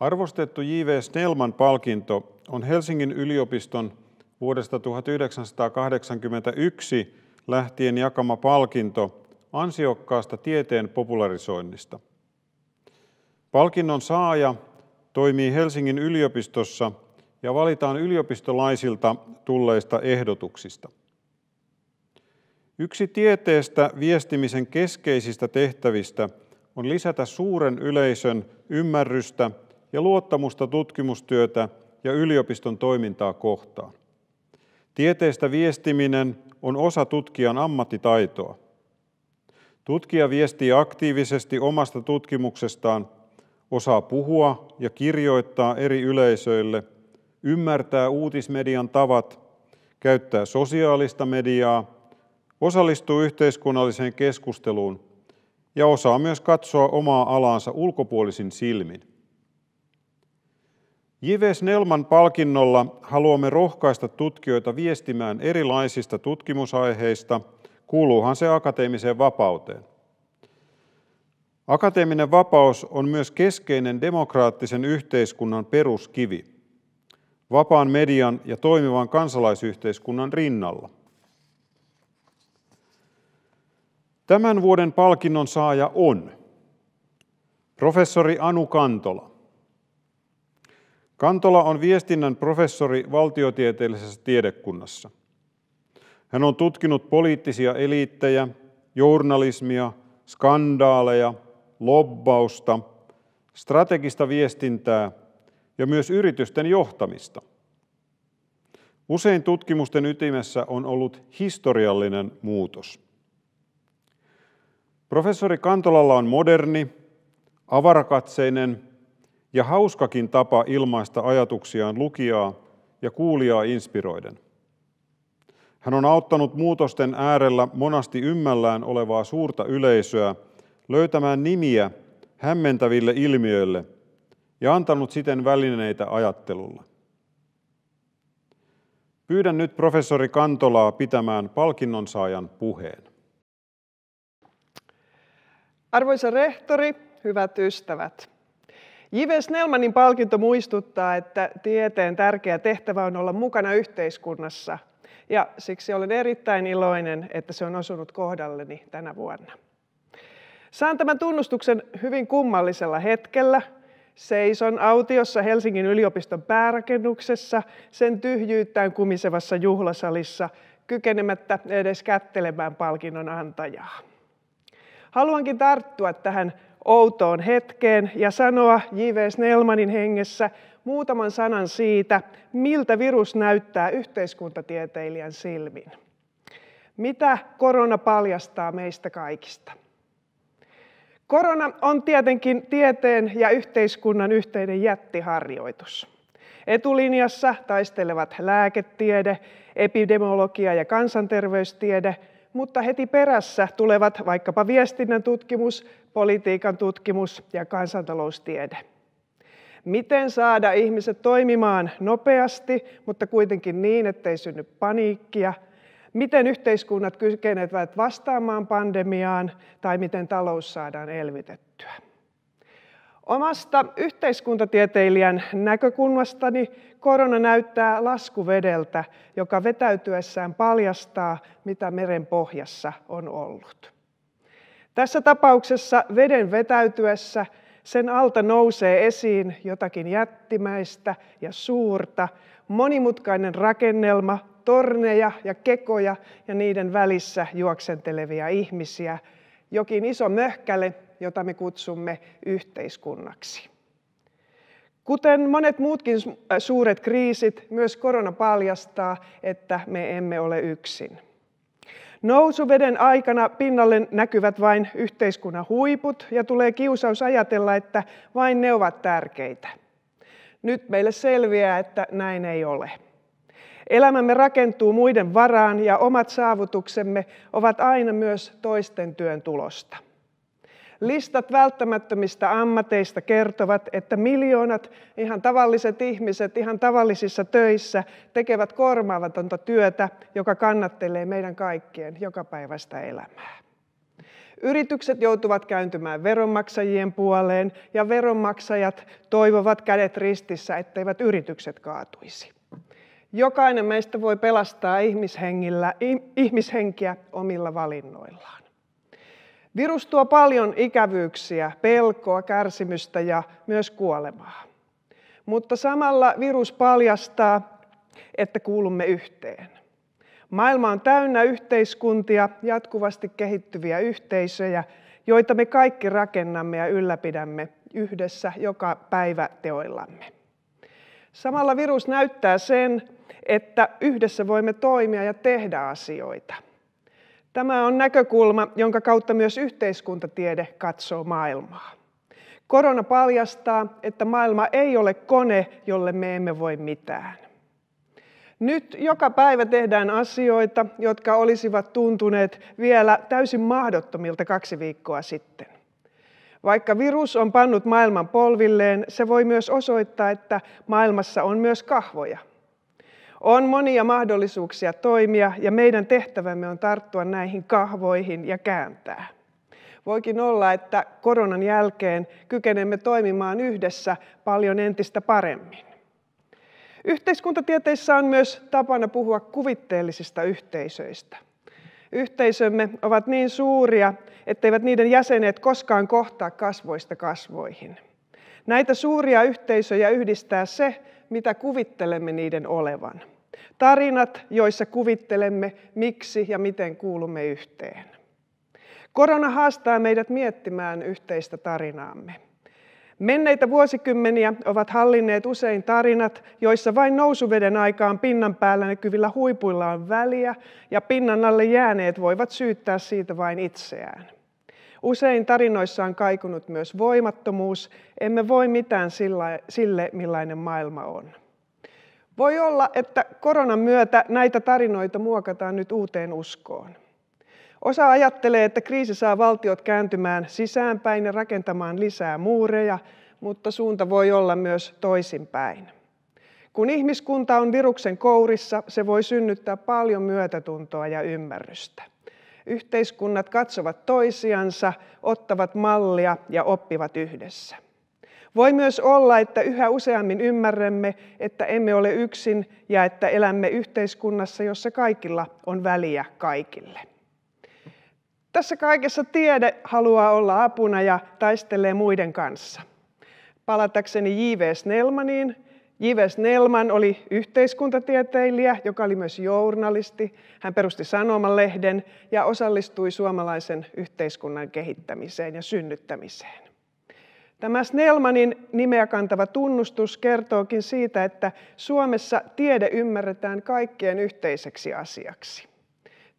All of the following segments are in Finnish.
Arvostettu J.V. Snellman palkinto on Helsingin yliopiston vuodesta 1981 lähtien jakama palkinto ansiokkaasta tieteen popularisoinnista. Palkinnon saaja toimii Helsingin yliopistossa ja valitaan yliopistolaisilta tulleista ehdotuksista. Yksi tieteestä viestimisen keskeisistä tehtävistä on lisätä suuren yleisön ymmärrystä – ja luottamusta tutkimustyötä ja yliopiston toimintaa kohtaan. Tieteestä viestiminen on osa tutkijan ammattitaitoa. Tutkija viestii aktiivisesti omasta tutkimuksestaan, osaa puhua ja kirjoittaa eri yleisöille, ymmärtää uutismedian tavat, käyttää sosiaalista mediaa, osallistuu yhteiskunnalliseen keskusteluun ja osaa myös katsoa omaa alaansa ulkopuolisin silmin. J.V. Snellman palkinnolla haluamme rohkaista tutkijoita viestimään erilaisista tutkimusaiheista, kuuluuhan se akateemiseen vapauteen. Akateeminen vapaus on myös keskeinen demokraattisen yhteiskunnan peruskivi, vapaan median ja toimivan kansalaisyhteiskunnan rinnalla. Tämän vuoden palkinnon saaja on professori Anu Kantola – Kantola on viestinnän professori valtiotieteellisessä tiedekunnassa. Hän on tutkinut poliittisia eliittejä, journalismia, skandaaleja, lobbausta, strategista viestintää ja myös yritysten johtamista. Usein tutkimusten ytimessä on ollut historiallinen muutos. Professori Kantolalla on moderni, avarakatseinen ja hauskakin tapa ilmaista ajatuksiaan lukijaa ja kuulijaa inspiroiden. Hän on auttanut muutosten äärellä monasti ymmällään olevaa suurta yleisöä löytämään nimiä hämmentäville ilmiöille ja antanut siten välineitä ajattelulla. Pyydän nyt professori Kantolaa pitämään palkinnonsaajan puheen. Arvoisa rehtori, hyvät ystävät. J.V. Snellmanin palkinto muistuttaa, että tieteen tärkeä tehtävä on olla mukana yhteiskunnassa. Ja siksi olen erittäin iloinen, että se on osunut kohdalleni tänä vuonna. Saan tämän tunnustuksen hyvin kummallisella hetkellä. Seison autiossa Helsingin yliopiston päärakennuksessa, sen tyhjyyttään kumisevassa juhlasalissa, kykenemättä edes kättelemään palkinnon antajaa. Haluankin tarttua tähän outoon hetkeen ja sanoa J.V. Snellmanin hengessä muutaman sanan siitä, miltä virus näyttää yhteiskuntatieteilijän silmin. Mitä korona paljastaa meistä kaikista? Korona on tietenkin tieteen ja yhteiskunnan yhteinen jättiharjoitus. Etulinjassa taistelevat lääketiede, epidemiologia ja kansanterveystiede – mutta heti perässä tulevat vaikkapa viestinnän tutkimus, politiikan tutkimus ja kansantaloustiede. Miten saada ihmiset toimimaan nopeasti, mutta kuitenkin niin, ettei synny paniikkia? Miten yhteiskunnat kykenevät vastaamaan pandemiaan tai miten talous saadaan elvytettyä? Omasta yhteiskuntatieteilijän näkökulmastani korona näyttää laskuvedeltä, joka vetäytyessään paljastaa, mitä meren pohjassa on ollut. Tässä tapauksessa veden vetäytyessä sen alta nousee esiin jotakin jättimäistä ja suurta, monimutkainen rakennelma, torneja ja kekoja ja niiden välissä juoksentelevia ihmisiä, jokin iso möhkäle jota me kutsumme yhteiskunnaksi. Kuten monet muutkin äh, suuret kriisit, myös korona paljastaa, että me emme ole yksin. Nousuveden aikana pinnalle näkyvät vain yhteiskunnan huiput ja tulee kiusaus ajatella, että vain ne ovat tärkeitä. Nyt meille selviää, että näin ei ole. Elämämme rakentuu muiden varaan ja omat saavutuksemme ovat aina myös toisten työn tulosta. Listat välttämättömistä ammateista kertovat, että miljoonat ihan tavalliset ihmiset ihan tavallisissa töissä tekevät kormaavatonta työtä, joka kannattelee meidän kaikkien jokapäiväistä elämää. Yritykset joutuvat kääntymään veronmaksajien puoleen ja veronmaksajat toivovat kädet ristissä, etteivät yritykset kaatuisi. Jokainen meistä voi pelastaa ihmishengillä, ihmishenkiä omilla valinnoillaan. Virus tuo paljon ikävyyksiä, pelkoa, kärsimystä ja myös kuolemaa. Mutta samalla virus paljastaa, että kuulumme yhteen. Maailma on täynnä yhteiskuntia, jatkuvasti kehittyviä yhteisöjä, joita me kaikki rakennamme ja ylläpidämme yhdessä joka päivä teoillamme. Samalla virus näyttää sen, että yhdessä voimme toimia ja tehdä asioita – Tämä on näkökulma, jonka kautta myös yhteiskuntatiede katsoo maailmaa. Korona paljastaa, että maailma ei ole kone, jolle me emme voi mitään. Nyt joka päivä tehdään asioita, jotka olisivat tuntuneet vielä täysin mahdottomilta kaksi viikkoa sitten. Vaikka virus on pannut maailman polvilleen, se voi myös osoittaa, että maailmassa on myös kahvoja. On monia mahdollisuuksia toimia ja meidän tehtävämme on tarttua näihin kahvoihin ja kääntää. Voikin olla, että koronan jälkeen kykenemme toimimaan yhdessä paljon entistä paremmin. Yhteiskuntatieteissä on myös tapana puhua kuvitteellisista yhteisöistä. Yhteisömme ovat niin suuria, etteivät niiden jäsenet koskaan kohtaa kasvoista kasvoihin. Näitä suuria yhteisöjä yhdistää se, mitä kuvittelemme niiden olevan. Tarinat, joissa kuvittelemme, miksi ja miten kuulumme yhteen. Korona haastaa meidät miettimään yhteistä tarinaamme. Menneitä vuosikymmeniä ovat hallinneet usein tarinat, joissa vain nousuveden aikaan pinnan päällä näkyvillä huipuilla on väliä ja pinnan alle jääneet voivat syyttää siitä vain itseään. Usein tarinoissa on kaikunut myös voimattomuus. Emme voi mitään sillä, sille, millainen maailma on. Voi olla, että koronan myötä näitä tarinoita muokataan nyt uuteen uskoon. Osa ajattelee, että kriisi saa valtiot kääntymään sisäänpäin ja rakentamaan lisää muureja, mutta suunta voi olla myös toisinpäin. Kun ihmiskunta on viruksen kourissa, se voi synnyttää paljon myötätuntoa ja ymmärrystä. Yhteiskunnat katsovat toisiansa, ottavat mallia ja oppivat yhdessä. Voi myös olla, että yhä useammin ymmärrämme, että emme ole yksin ja että elämme yhteiskunnassa, jossa kaikilla on väliä kaikille. Tässä kaikessa tiede haluaa olla apuna ja taistelee muiden kanssa. Palatakseni J.V. Snellmaniin, J.V. Snellman oli yhteiskuntatieteilijä, joka oli myös journalisti. Hän perusti Sanomalehden ja osallistui suomalaisen yhteiskunnan kehittämiseen ja synnyttämiseen. Tämä Snellmanin nimeä kantava tunnustus kertookin siitä, että Suomessa tiede ymmärretään kaikkien yhteiseksi asiaksi.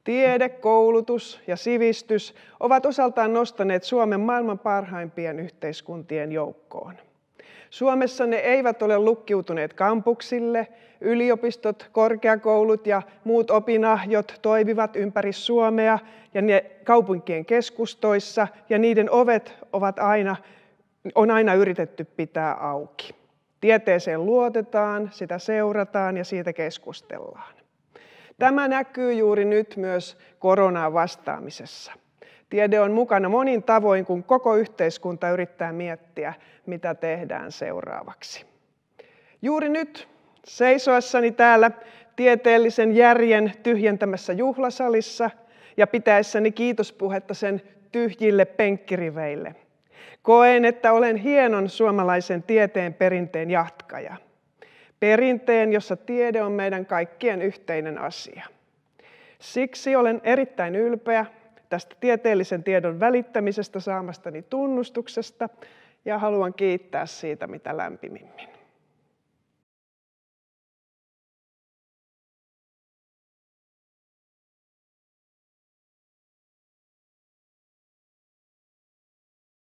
Tiede, koulutus ja sivistys ovat osaltaan nostaneet Suomen maailman parhaimpien yhteiskuntien joukkoon. Suomessa ne eivät ole lukkiutuneet kampuksille. Yliopistot, korkeakoulut ja muut opinahjot toimivat ympäri Suomea ja ne kaupunkien keskustoissa ja niiden ovet ovat aina, on aina yritetty pitää auki. Tieteeseen luotetaan, sitä seurataan ja siitä keskustellaan. Tämä näkyy juuri nyt myös koronaan vastaamisessa. Tiede on mukana monin tavoin, kun koko yhteiskunta yrittää miettiä, mitä tehdään seuraavaksi. Juuri nyt seisoessani täällä tieteellisen järjen tyhjentämässä juhlasalissa ja pitäessäni kiitospuhetta sen tyhjille penkkiriveille. Koen, että olen hienon suomalaisen tieteen perinteen jatkaja. Perinteen, jossa tiede on meidän kaikkien yhteinen asia. Siksi olen erittäin ylpeä tästä tieteellisen tiedon välittämisestä saamastani tunnustuksesta ja haluan kiittää siitä mitä lämpimimmin.